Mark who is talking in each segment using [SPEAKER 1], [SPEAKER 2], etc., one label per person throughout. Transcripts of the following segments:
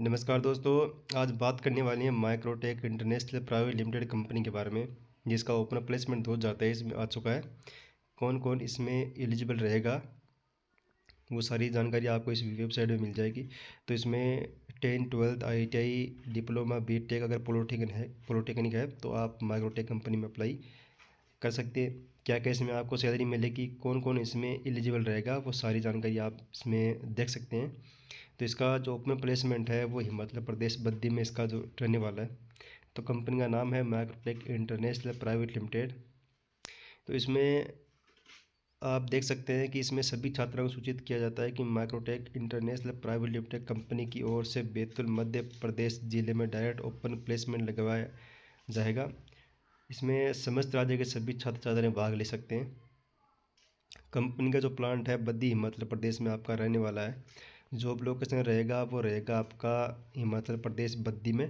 [SPEAKER 1] नमस्कार दोस्तों आज बात करने वाले हैं Microtek International Private Limited company के बारे में जिसका ओपन प्लेसमेंट दो हज़ार तेईस में आ चुका है कौन कौन इसमें एलिजिबल रहेगा वो सारी जानकारी आपको इस वेबसाइट में मिल जाएगी तो इसमें ten twelfth I diploma B tech अगर पोलोटेक्निक है पोलोटेक्निक है तो आप माइक्रोटेक कंपनी में अप्लाई कर सकते हैं क्या क्या इसमें आपको सैलरी मिलेगी कौन कौन इसमें एलिजिबल रहेगा वो सारी जानकारी आप इसमें देख सकते हैं तो इसका जो ओपन प्लेसमेंट है वो हिमाचल प्रदेश बद्दी में इसका जो रहने वाला है तो कंपनी का नाम है माइक्रोटेक इंटरनेशनल प्राइवेट लिमिटेड तो इसमें आप देख सकते हैं कि इसमें सभी छात्रों को सूचित किया जाता है कि Microtek International Private Limited company की ओर से बैतुल मध्य प्रदेश जिले में डायरेक्ट ओपन प्लेसमेंट लगवाया जाएगा इसमें समस्त राज्य के सभी छात्र छात्राएँ भाग ले सकते हैं कंपनी का जो प्लांट है बद्दी हिमाचल प्रदेश में आपका रहने वाला है जॉब लोकेशन रहेगा वो रहेगा आपका हिमाचल प्रदेश बद्दी में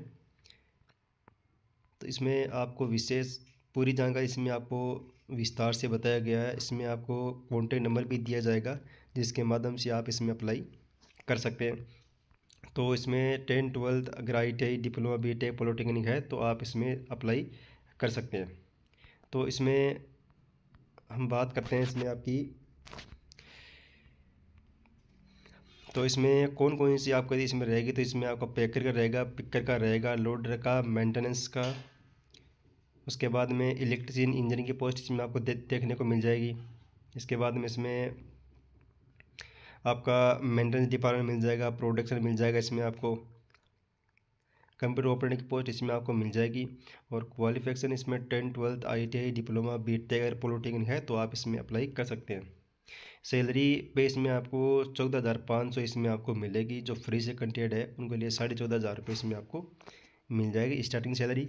[SPEAKER 1] तो इसमें आपको विशेष पूरी जानकारी इसमें आपको विस्तार से बताया गया है इसमें आपको कॉन्टेक्ट नंबर भी दिया जाएगा जिसके माध्यम से आप इसमें अप्लाई कर सकते हैं तो इसमें टेन ट्वेल्थ अगर I T I diploma B tech polytechnic है तो आप इसमें अप्लाई कर सकते हैं तो इसमें हम बात करते हैं इसमें आपकी तो इसमें कौन कौन सी आपको यदि इसमें रहेगी तो इसमें आपका पैकर का रहेगा पिकर का रहेगा लोडर का मेंटेनेंस का उसके बाद में इलेक्ट्रिशियन इंजीनियर की पोस्ट इसमें आपको दे, देखने को मिल जाएगी इसके बाद में इसमें आपका मेंटेनेंस डिपार्टमेंट मिल जाएगा प्रोडक्शन मिल जाएगा इसमें आपको कंप्यूटर ऑपरेटर की पोस्ट इसमें आपको मिल जाएगी और क्वालिफिकेशन इसमें tenth twelfth I diploma B tech अगर है तो आप इसमें अप्लाई कर सकते हैं सैलरी बेस में आपको चौदह हज़ार पाँच सौ इसमें आपको मिलेगी जो फ्री से कंटेड है उनके लिए साढ़े चौदह हज़ार रुपये इसमें आपको मिल जाएगी स्टार्टिंग सैलरी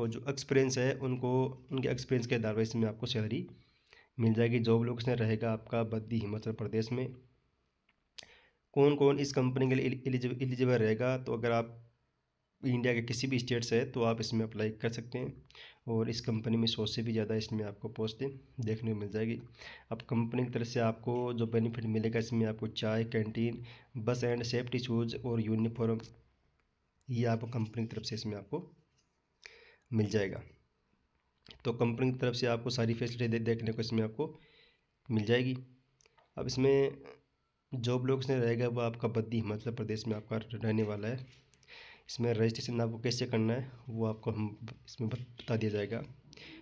[SPEAKER 1] और जो एक्सपीरियंस है उनको उनके एक्सपीरियंस के आधार पर इसमें आपको सैलरी मिल जाएगी जॉब लोकेशन रहेगा आपका बद्दी हिमाचल प्रदेश में कौन कौन इस कंपनी के लिए एलिजिबल रहेगा तो अगर आप इंडिया के किसी भी स्टेट से है तो आप इसमें अप्लाई कर सकते हैं और इस कंपनी में सौ से भी ज़्यादा इसमें आपको पोस्टें देखने को मिल जाएगी अब कंपनी की तरफ से आपको जो बेनिफिट मिलेगा इसमें आपको चाय canteen bus and safety shoes और यूनिफॉर्म ये आपको कंपनी की तरफ से इसमें आपको मिल जाएगा तो कंपनी की तरफ से आपको सारी फैसिलिटी दे, देखने को इसमें आपको मिल जाएगी अब इसमें जॉब लोग रहेगा वो आपका बद्दी हिमाचल प्रदेश में आपका रहने वाला है इसमें रजिस्ट्रेशन आपको कैसे करना है वो आपको हम इसमें बता दिया जाएगा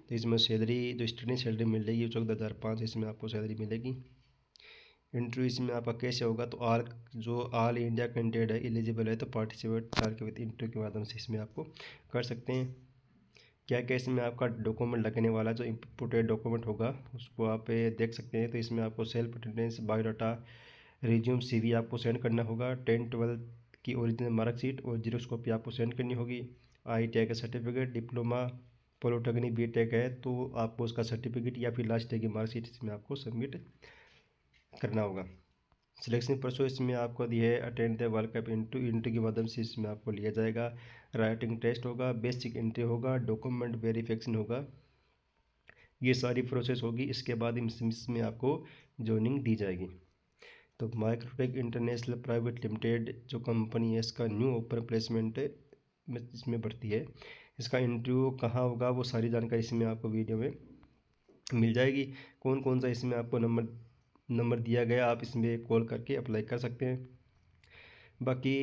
[SPEAKER 1] तो इसमें सैलरी जो स्टूडेंट सैलरी मिल रही है चौदह हज़ार पाँच इसमें आपको सैलरी मिलेगी इंटरव्यू इसमें आपका कैसे होगा तो आल जो ऑल इंडिया कैंडिडेट है एलिजिबल है तो पार्टिसिपेट साल के विद इंटरव्यू के माध्यम से इसमें आपको कर सकते हैं क्या क्या इसमें आपका डॉक्यूमेंट लगने वाला जो इम्पोर्टेड डॉक्यूमेंट होगा उसको आप देख सकते हैं तो इसमें आपको सेल्फ अटेंडेंस बायोडाटा रिज्यूम सी आपको सेंड करना होगा टेन ट्वेल्थ की ओरिजिनल मार्कशीट और जीरोस कॉपी आपको सेंड करनी होगी आई टी आई का certificate diploma polytechnic B tech है तो आपको उसका सर्टिफिकेट या फिर लास्ट डे की मार्कशीट इसमें आपको सबमिट करना होगा सिलेक्शन प्रोसेस इसमें आपको दी है attend the world cup into into के माध्यम से इसमें आपको लिया जाएगा राइटिंग टेस्ट होगा बेसिक इंट्री होगा डॉक्यूमेंट वेरिफिकेशन होगा ये सारी प्रोसेस होगी इसके बाद इसमें आपको जॉइनिंग दी जाएगी तो माइक्रोटेक इंटरनेशनल प्राइवेट लिमिटेड जो कंपनी है इसका न्यू ओपन प्लेसमेंट इसमें बढ़ती है इसका इंटरव्यू कहाँ होगा वो सारी जानकारी इसमें आपको वीडियो में मिल जाएगी कौन कौन सा इसमें आपको नंबर नंबर दिया गया आप इसमें कॉल करके अप्लाई कर सकते हैं बाकी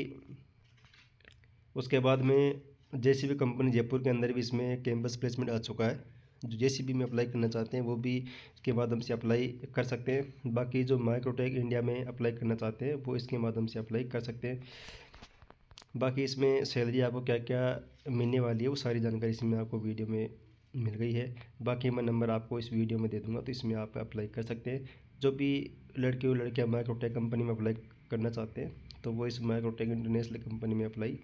[SPEAKER 1] उसके बाद में जैसी भी कंपनी जयपुर के अंदर भी इसमें कैंपस प्लेसमेंट आ चुका है जो जे में अप्लाई करना चाहते हैं वो भी इसके माध्यम से अप्लाई कर सकते हैं बाकी जो माइक्रोटेक इंडिया में अप्लाई करना चाहते हैं वो इसके माध्यम से अप्लाई कर सकते हैं बाकी इसमें सैलरी आपको क्या क्या मिलने वाली है वो सारी जानकारी इसमें आपको वीडियो में मिल गई है बाकी मैं नंबर आपको इस वीडियो में दे दूंगा तो इसमें आप अप्लाई कर सकते हैं जो भी लड़के और लड़कियाँ माइक्रोटेक कंपनी में अप्लाई करना चाहते हैं तो वो इस माइक्रोटेक इंटरनेशनल कंपनी में अप्लाई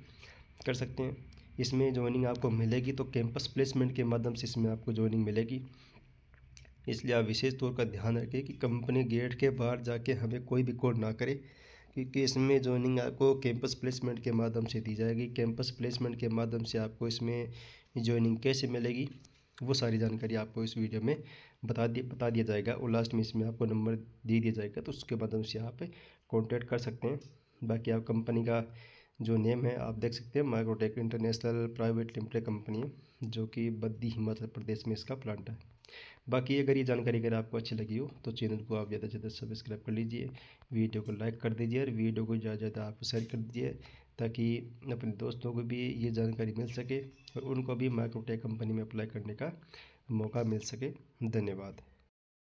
[SPEAKER 1] कर सकते हैं इसमें ज्वाइनिंग आपको मिलेगी तो कैंपस प्लेसमेंट के माध्यम से इसमें आपको ज्वाइनिंग मिलेगी इसलिए आप विशेष तौर का ध्यान रखें कि कंपनी गेट के बाहर जाके हमें कोई भी कोड ना करे क्योंकि इसमें ज्वाइनिंग आपको कैंपस प्लेसमेंट के माध्यम से दी जाएगी कैंपस प्लेसमेंट के माध्यम से आपको इसमें ज्वाइनिंग कैसे मिलेगी वो सारी जानकारी आपको इस वीडियो में बता दिया बता दिया जाएगा और लास्ट में इसमें आपको नंबर दे दिया जाएगा तो उसके माध्यम से आप कॉन्टैक्ट कर सकते हैं बाकी आप कंपनी का जो नेम है आप देख सकते हैं Microtek International Private Limited company है जो कि बद्दी हिमाचल प्रदेश में इसका प्लांट है बाकी अगर ये जानकारी अगर आपको अच्छी लगी हो तो चैनल को आप ज़्यादा से ज़्यादा सब्सक्राइब कर लीजिए वीडियो को लाइक कर दीजिए और वीडियो को ज़्यादा से ज़्यादा आप शेयर कर दीजिए ताकि अपने दोस्तों को भी ये जानकारी मिल सके और उनको भी माइक्रोटेक कंपनी में अप्लाई करने का मौका मिल सके धन्यवाद